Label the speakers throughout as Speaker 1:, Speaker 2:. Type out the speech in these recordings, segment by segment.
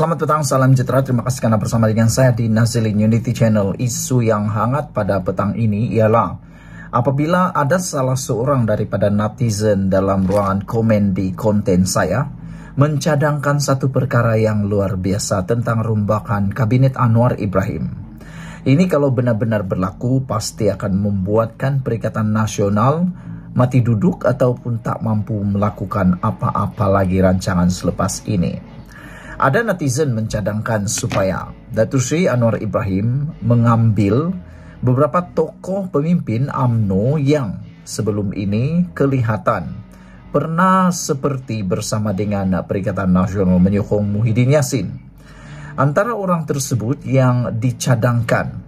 Speaker 1: Selamat petang, salam sejahtera. Terima kasih karena bersama dengan saya di Nasilin Unity Channel. Isu yang hangat pada petang ini ialah apabila ada salah seorang daripada netizen dalam ruangan komen di konten saya mencadangkan satu perkara yang luar biasa tentang rumbakan Kabinet Anwar Ibrahim. Ini kalau benar-benar berlaku pasti akan membuatkan Perikatan Nasional mati duduk ataupun tak mampu melakukan apa-apa lagi rancangan selepas ini. Ada netizen mencadangkan supaya Datu Sri Anwar Ibrahim mengambil beberapa tokoh pemimpin AMNO yang sebelum ini kelihatan pernah seperti bersama dengan Perikatan Nasional menyokong Muhyiddin Yassin. Antara orang tersebut yang dicadangkan,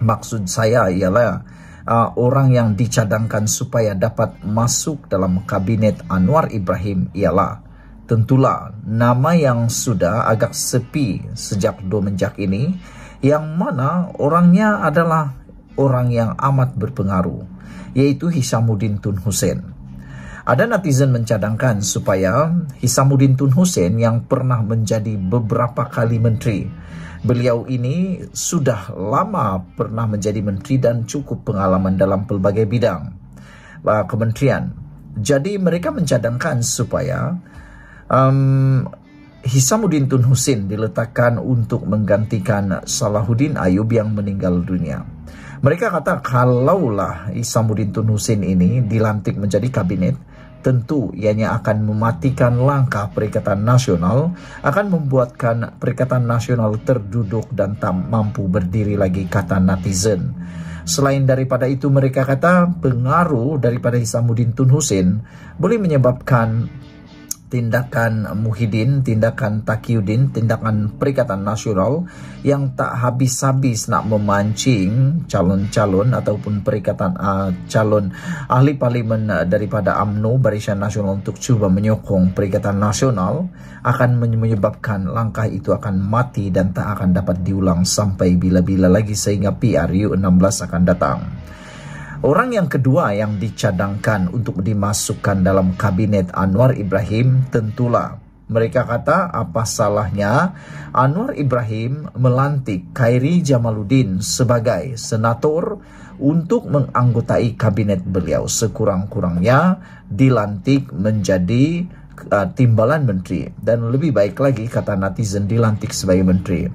Speaker 1: maksud saya ialah uh, orang yang dicadangkan supaya dapat masuk dalam kabinet Anwar Ibrahim ialah tentulah nama yang sudah agak sepi sejak dua domenjak ini yang mana orangnya adalah orang yang amat berpengaruh yaitu Hisamuddin Tun Hussein. Ada netizen mencadangkan supaya Hisamuddin Tun Hussein yang pernah menjadi beberapa kali menteri. Beliau ini sudah lama pernah menjadi menteri dan cukup pengalaman dalam pelbagai bidang kementerian. Jadi mereka mencadangkan supaya um, Hisamuddin Tun Husin diletakkan untuk menggantikan Salahuddin Ayub yang meninggal dunia. Mereka kata kalaulah Isamuddin Tun Husin ini dilantik menjadi kabinet, tentu ianya akan mematikan langkah Perikatan Nasional, akan membuatkan Perikatan Nasional terduduk dan tak mampu berdiri lagi kata netizen. Selain daripada itu mereka kata pengaruh daripada Isamuddin Tun Husin boleh menyebabkan tindakan Muhyiddin, tindakan Takyudin, tindakan Perikatan Nasional yang tak habis-habis nak memancing calon-calon ataupun perikatan uh, calon ahli parlimen daripada AMNO Barisan Nasional untuk cuba menyokong Perikatan Nasional akan menyebabkan langkah itu akan mati dan tak akan dapat diulang sampai bila-bila lagi sehingga PRU 16 akan datang. Orang yang kedua yang dicadangkan untuk dimasukkan dalam kabinet Anwar Ibrahim tentulah mereka kata apa salahnya Anwar Ibrahim melantik Khairi Jamaluddin sebagai senator untuk menganggotai kabinet beliau sekurang-kurangnya dilantik menjadi uh, timbalan menteri dan lebih baik lagi kata netizen dilantik sebagai menteri.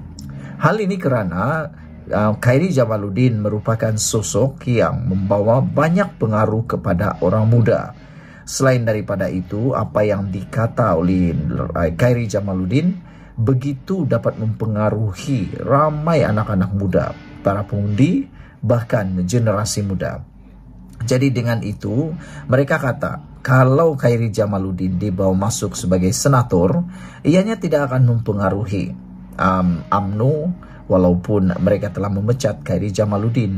Speaker 1: Hal ini kerana Ah, Khairi Jamaluddin merupakan sosok yang membawa banyak pengaruh kepada orang muda. Selain daripada itu, apa yang dikata oleh ah, Khairi Jamaluddin begitu dapat mempengaruhi ramai anak-anak muda, para pengundi, bahkan generasi muda. Jadi dengan itu, mereka kata, kalau Khairi Jamaluddin dibawa masuk sebagai senator, ianya tidak akan mempengaruhi um, UMNO, walaupun mereka telah memecat Khairi Jamaluddin.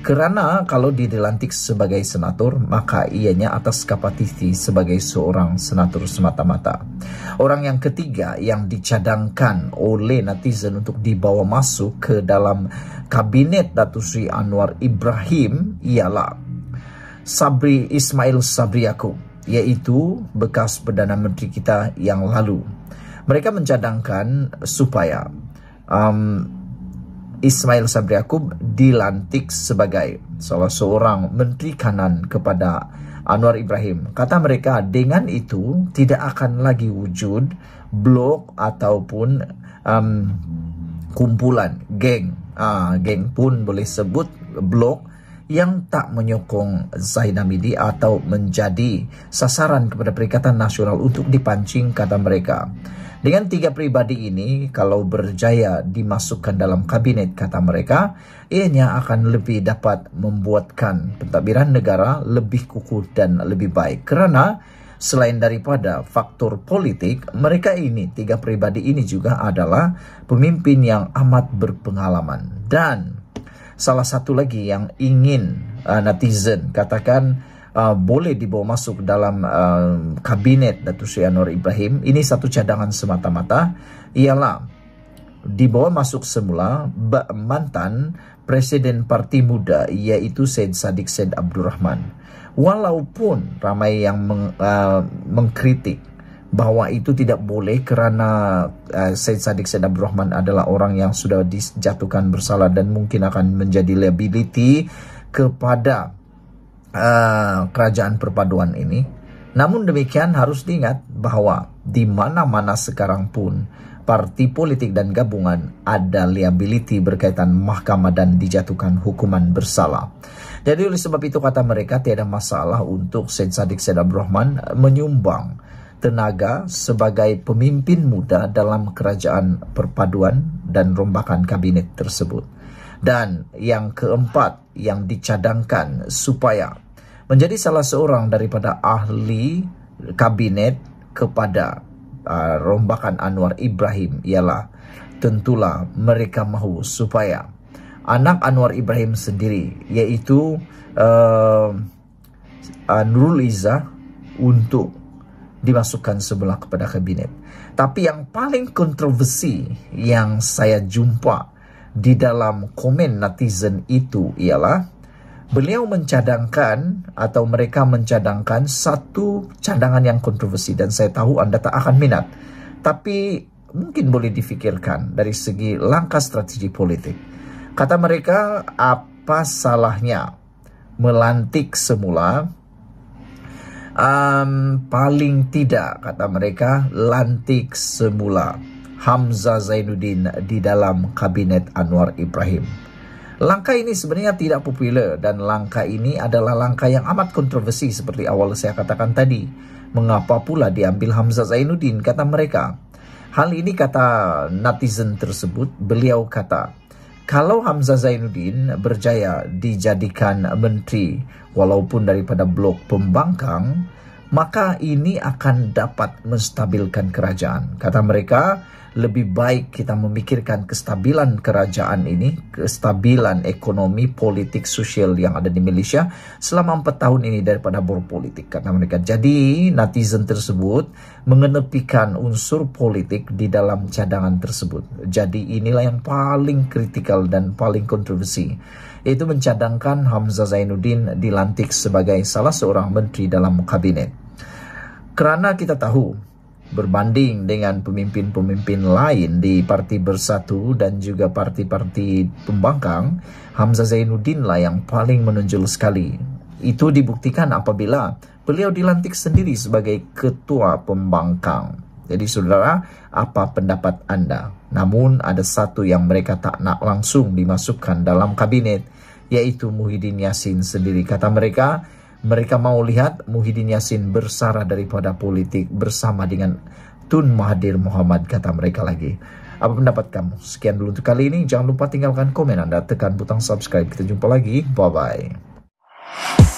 Speaker 1: Kerana kalau dilantik sebagai senator, maka ianya atas kapatiti sebagai seorang senator semata-mata. Orang yang ketiga yang dicadangkan oleh netizen untuk dibawa masuk ke dalam kabinet Datuk Sri Anwar Ibrahim ialah Sabri Ismail Sabri Yaakob, iaitu bekas Perdana Menteri kita yang lalu. Mereka mencadangkan supaya... Um, Ismail Sabri Yaakob dilantik sebagai salah seorang menteri kanan kepada Anwar Ibrahim. Kata mereka dengan itu tidak akan lagi wujud blok ataupun um, kumpulan geng. Uh, geng pun boleh sebut blok yang tak menyokong Zainamidi atau menjadi sasaran kepada Perikatan Nasional untuk dipancing kata mereka. Dengan tiga pribadi ini, kalau berjaya dimasukkan dalam kabinet kata mereka, ianya akan lebih dapat membuatkan pentadbiran negara lebih kukuh dan lebih baik. Kerana Selain daripada faktor politik, mereka ini, tiga pribadi ini juga adalah pemimpin yang amat berpengalaman dan salah satu lagi yang ingin uh, netizen katakan uh, boleh dibawa masuk dalam uh, kabinet Datuk Seri Anwar Ibrahim ini satu cadangan semata-mata ialah dibawa masuk semula mantan Presiden Parti Muda iaitu Syed Sadik Syed Abdul Rahman walaupun ramai yang meng, uh, mengkritik bahwa itu tidak boleh kerana uh, Said Sadiq Said Abdul Rahman adalah orang yang sudah dijatuhkan bersalah dan mungkin akan menjadi liability kepada uh, kerajaan perpaduan ini. Namun demikian harus diingat bahwa di mana-mana sekarang pun parti politik dan gabungan ada liability berkaitan mahkamah dan dijatuhkan hukuman bersalah. Jadi oleh sebab itu kata mereka tiada masalah untuk Said Sadiq Said Abdul Rahman menyumbang tenaga sebagai pemimpin muda dalam kerajaan perpaduan dan rombakan kabinet tersebut. Dan yang keempat yang dicadangkan supaya menjadi salah seorang daripada ahli kabinet kepada uh, rombakan Anwar Ibrahim ialah tentulah mereka mahu supaya anak Anwar Ibrahim sendiri iaitu uh, uh Nurul Izzah untuk dimasukkan sebelah kepada kabinet. Tapi yang paling kontroversi yang saya jumpa di dalam komen netizen itu ialah beliau mencadangkan atau mereka mencadangkan satu cadangan yang kontroversi dan saya tahu Anda tak akan minat. Tapi mungkin boleh difikirkan dari segi langkah strategi politik. Kata mereka, apa salahnya melantik semula um, paling tidak kata mereka lantik semula Hamzah Zainuddin di dalam kabinet Anwar Ibrahim. Langkah ini sebenarnya tidak populer dan langkah ini adalah langkah yang amat kontroversi seperti awal saya katakan tadi. Mengapa pula diambil Hamzah Zainuddin kata mereka? Hal ini kata netizen tersebut, beliau kata, kalau Hamzah Zainuddin berjaya dijadikan menteri walaupun daripada blok pembangkang maka ini akan dapat menstabilkan kerajaan. Kata mereka, lebih baik kita memikirkan kestabilan kerajaan ini, kestabilan ekonomi, politik, sosial yang ada di Malaysia selama empat tahun ini daripada berpolitik. Kata mereka jadi netizen tersebut mengenepikan unsur politik di dalam cadangan tersebut. Jadi inilah yang paling kritikal dan paling kontroversi itu mencadangkan Hamzah Zainuddin dilantik sebagai salah seorang menteri dalam kabinet. Kerana kita tahu, berbanding dengan pemimpin-pemimpin lain di Parti Bersatu dan juga Parti-Parti Pembangkang, Hamzah Zainuddin lah yang paling menonjol sekali. Itu dibuktikan apabila beliau dilantik sendiri sebagai ketua pembangkang. Jadi saudara, apa pendapat Anda? Namun ada satu yang mereka tak nak langsung dimasukkan dalam kabinet, yaitu Muhyiddin Yassin sendiri. Kata mereka, mereka mau lihat Muhyiddin Yassin bersara daripada politik bersama dengan Tun Mahathir Muhammad, kata mereka lagi. Apa pendapat kamu? Sekian dulu untuk kali ini. Jangan lupa tinggalkan komen Anda, tekan butang subscribe. Kita jumpa lagi. Bye-bye.